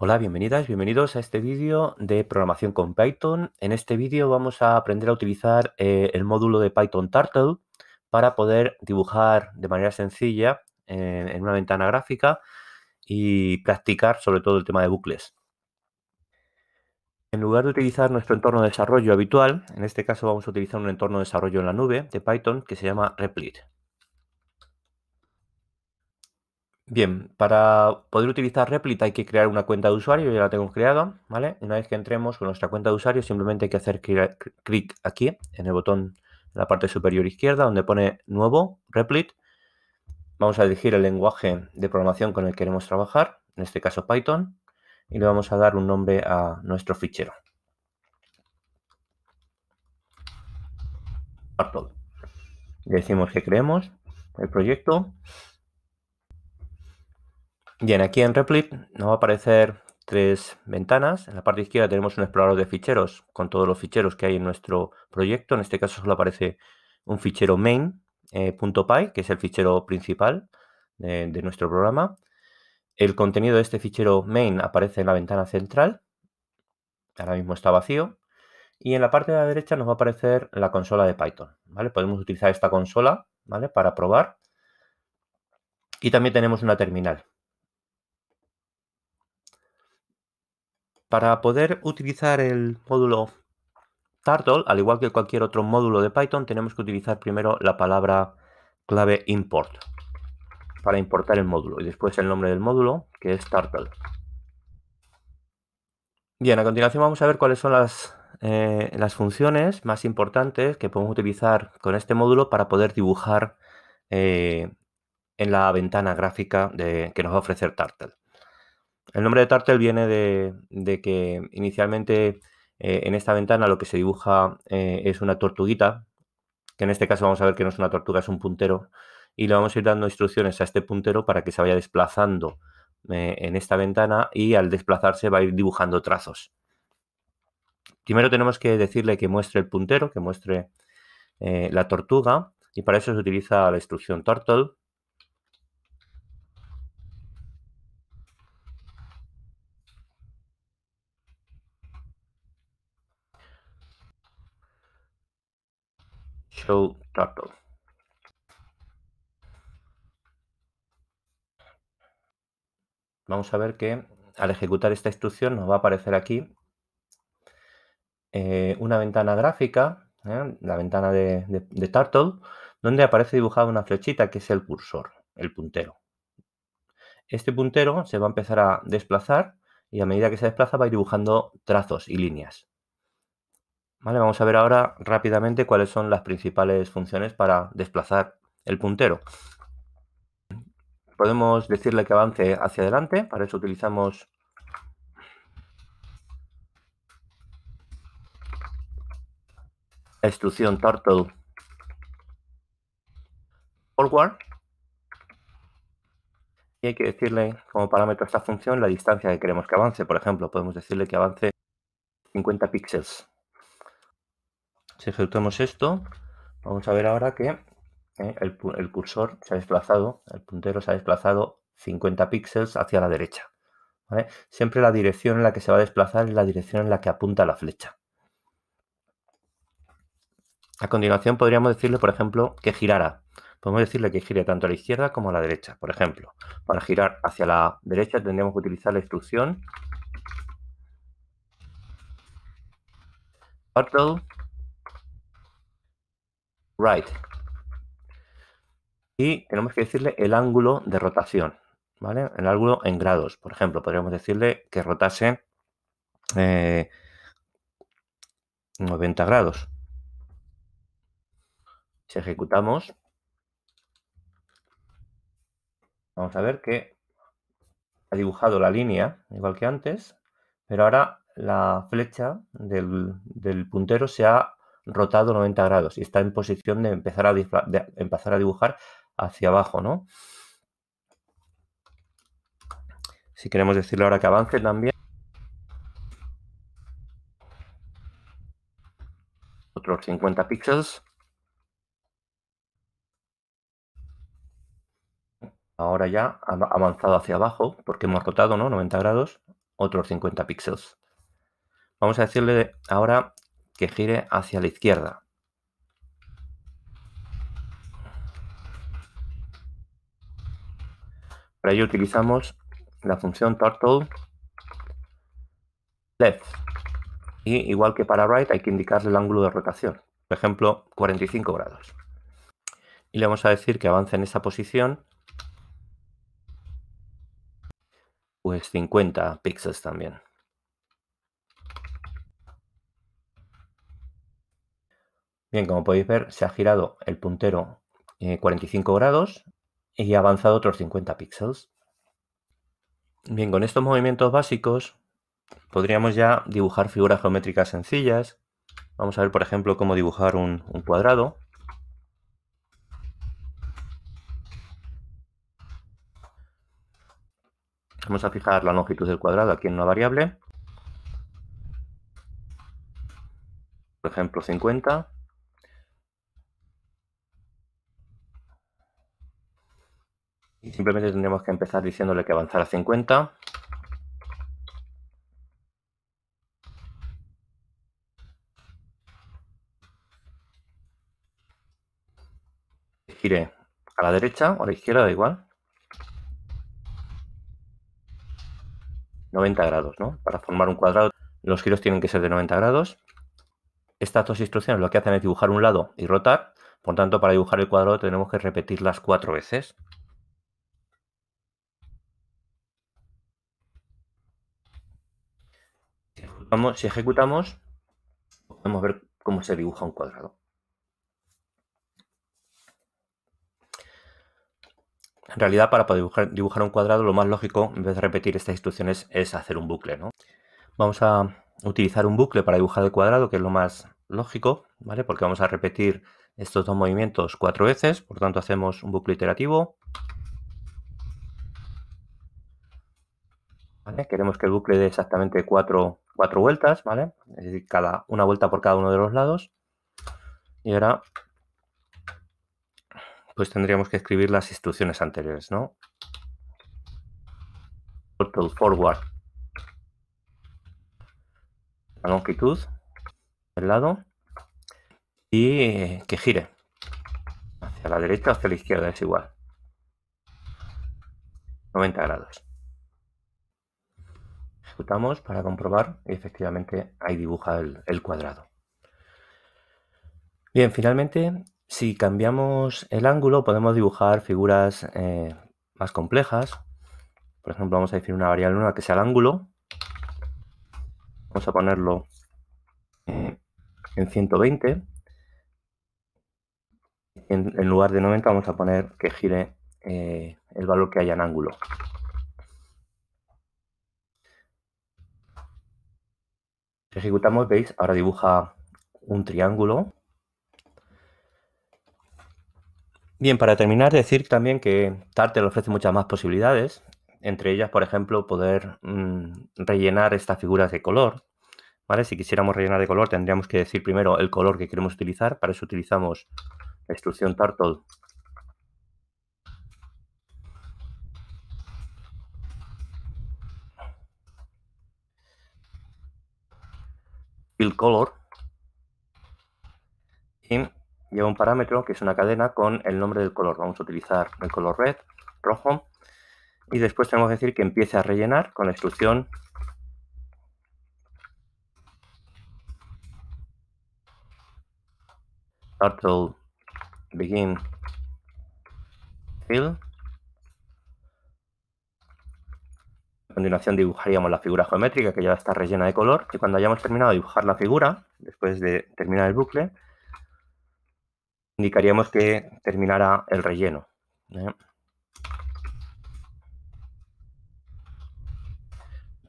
Hola, bienvenidas, bienvenidos a este vídeo de programación con Python. En este vídeo vamos a aprender a utilizar eh, el módulo de Python Turtle para poder dibujar de manera sencilla eh, en una ventana gráfica y practicar sobre todo el tema de bucles. En lugar de utilizar nuestro entorno de desarrollo habitual, en este caso vamos a utilizar un entorno de desarrollo en la nube de Python que se llama Replit. Bien, para poder utilizar Replit hay que crear una cuenta de usuario, ya la tengo creada, ¿vale? Una vez que entremos con nuestra cuenta de usuario, simplemente hay que hacer clic aquí, en el botón en la parte superior izquierda, donde pone Nuevo, Replit. Vamos a elegir el lenguaje de programación con el que queremos trabajar, en este caso Python, y le vamos a dar un nombre a nuestro fichero. Le decimos que creemos el proyecto Bien, aquí en Replit nos va a aparecer tres ventanas. En la parte izquierda tenemos un explorador de ficheros con todos los ficheros que hay en nuestro proyecto. En este caso solo aparece un fichero main.py, eh, que es el fichero principal de, de nuestro programa. El contenido de este fichero main aparece en la ventana central. Ahora mismo está vacío. Y en la parte de la derecha nos va a aparecer la consola de Python. ¿vale? Podemos utilizar esta consola ¿vale? para probar. Y también tenemos una terminal. Para poder utilizar el módulo Turtle, al igual que cualquier otro módulo de Python, tenemos que utilizar primero la palabra clave import para importar el módulo y después el nombre del módulo que es Turtle. Bien, a continuación vamos a ver cuáles son las, eh, las funciones más importantes que podemos utilizar con este módulo para poder dibujar eh, en la ventana gráfica de, que nos va a ofrecer Turtle. El nombre de Turtle viene de, que inicialmente eh, en esta ventana lo que se dibuja eh, es una tortuguita, que en este caso vamos a ver que no es una tortuga, es un puntero, y le vamos a ir dando instrucciones a este puntero para que se vaya desplazando eh, en esta ventana y al desplazarse va a ir dibujando trazos. Primero tenemos que decirle que muestre el puntero, que muestre la tortuga, y para eso se utiliza la instrucción turtle, Vamos a ver que al ejecutar esta instrucción nos va a aparecer aquí eh, una ventana gráfica, ¿eh? la ventana de, Tartle, Turtle, donde aparece dibujada una flechita que es el cursor, el puntero. Este puntero se va a empezar a desplazar y a medida que se desplaza va a ir dibujando trazos y líneas. Vale, vamos a ver ahora rápidamente cuáles son las principales funciones para desplazar el puntero. Podemos decirle que avance hacia adelante, para eso utilizamos la instrucción turtle forward y hay que decirle como parámetro a esta función la distancia que queremos que avance. Por ejemplo, podemos decirle que avance 50 píxeles si ejecutamos esto, vamos a ver ahora que eh, el, cursor se ha desplazado, el puntero se ha desplazado 50 píxeles hacia la derecha. Siempre la dirección en la que se va a desplazar es la dirección en la que apunta la flecha. A continuación podríamos decirle, por ejemplo, que girara. Podemos decirle que gire tanto a la izquierda como a la derecha, por ejemplo. Para girar hacia la derecha tendríamos que utilizar la instrucción turtle right. Y tenemos que decirle el ángulo de rotación, ¿vale? El ángulo en grados, por ejemplo, podríamos decirle que rotase 90 eh, grados. Si ejecutamos, vamos a ver que ha dibujado la línea, igual que antes, pero ahora la flecha del, del puntero se ha rotado 90 grados y está en posición de empezar a, empezar a dibujar hacia abajo, ¿no? Si queremos decirle ahora que avance también. Otros 50 píxeles. Ahora ya ha avanzado hacia abajo porque hemos rotado, 90 grados. Otros 50 píxeles. Vamos a decirle ahora que gire hacia la izquierda. Para ello utilizamos la función turtle left. Y igual que para right hay que indicarle el ángulo de rotación. Por ejemplo, 45 grados. Y le vamos a decir que avance en esa posición pues 50 píxeles también. Bien, como podéis ver, se ha girado el puntero 45 eh, grados y ha avanzado otros 50 píxeles. Bien, con estos movimientos básicos podríamos ya dibujar figuras geométricas sencillas. Vamos a ver, por ejemplo, cómo dibujar un cuadrado. Vamos a fijar la longitud del cuadrado aquí en una variable. Por ejemplo, 50. Simplemente tendremos que empezar diciéndole que avanzar a 50. Gire a la derecha o a la izquierda, da igual. 90 grados, ¿no? Para formar un cuadrado los giros tienen que ser de 90 grados. Estas dos instrucciones lo que hacen es dibujar un lado y rotar. Por tanto, para dibujar el cuadrado tenemos que repetirlas cuatro veces. si ejecutamos, podemos ver cómo se dibuja un cuadrado. En realidad, para poder dibujar, un cuadrado, lo más lógico, en vez de repetir estas instrucciones, es hacer un bucle, Vamos a utilizar un bucle para dibujar el cuadrado, que es lo más lógico, ¿vale? Porque vamos a repetir estos dos movimientos cuatro veces, por tanto hacemos un bucle iterativo. Queremos que el bucle dé exactamente cuatro cuatro vueltas, ¿vale? Es decir, cada, una vuelta por cada uno de los lados. Y ahora, pues tendríamos que escribir las instrucciones anteriores, ¿no? Total forward. La longitud del lado. Y eh, que gire. Hacia la derecha o hacia la izquierda, es igual. 90 grados para comprobar y efectivamente ahí dibuja el, cuadrado. Bien, finalmente, si cambiamos el ángulo podemos dibujar figuras eh, más complejas. Por ejemplo, vamos a definir una variable nueva que sea el ángulo. Vamos a ponerlo eh, en 120. En, lugar de 90 vamos a poner que gire eh, el valor que haya en ángulo. ejecutamos, veis, ahora dibuja un triángulo. Bien, para terminar, decir también que Tartel ofrece muchas más posibilidades, entre ellas, por ejemplo, poder mm, rellenar estas figuras de color. ¿vale? Si quisiéramos rellenar de color, tendríamos que decir primero el color que queremos utilizar. Para eso utilizamos la instrucción Turtle color y lleva un parámetro que es una cadena con el nombre del color. Vamos a utilizar el color red, rojo, y después tenemos que decir que empiece a rellenar con la instrucción turtle begin fill continuación dibujaríamos la figura geométrica que ya está rellena de color y cuando hayamos terminado de dibujar la figura, después de terminar el bucle, indicaríamos que terminara el relleno. ¿eh?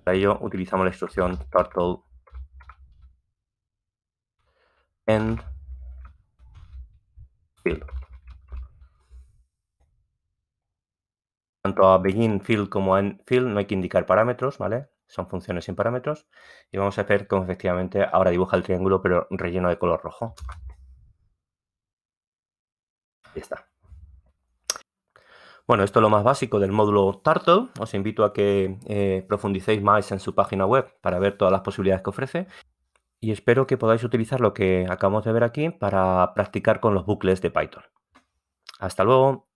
Para ello utilizamos la instrucción turtle end fill. Tanto a begin field como a end no hay que indicar parámetros, ¿vale? Son funciones sin parámetros. Y vamos a ver cómo efectivamente ahora dibuja el triángulo, pero relleno de color rojo. Y está. Bueno, esto es lo más básico del módulo Turtle. Os invito a que eh, profundicéis más en su página web para ver todas las posibilidades que ofrece. Y espero que podáis utilizar lo que acabamos de ver aquí para practicar con los bucles de Python. Hasta luego.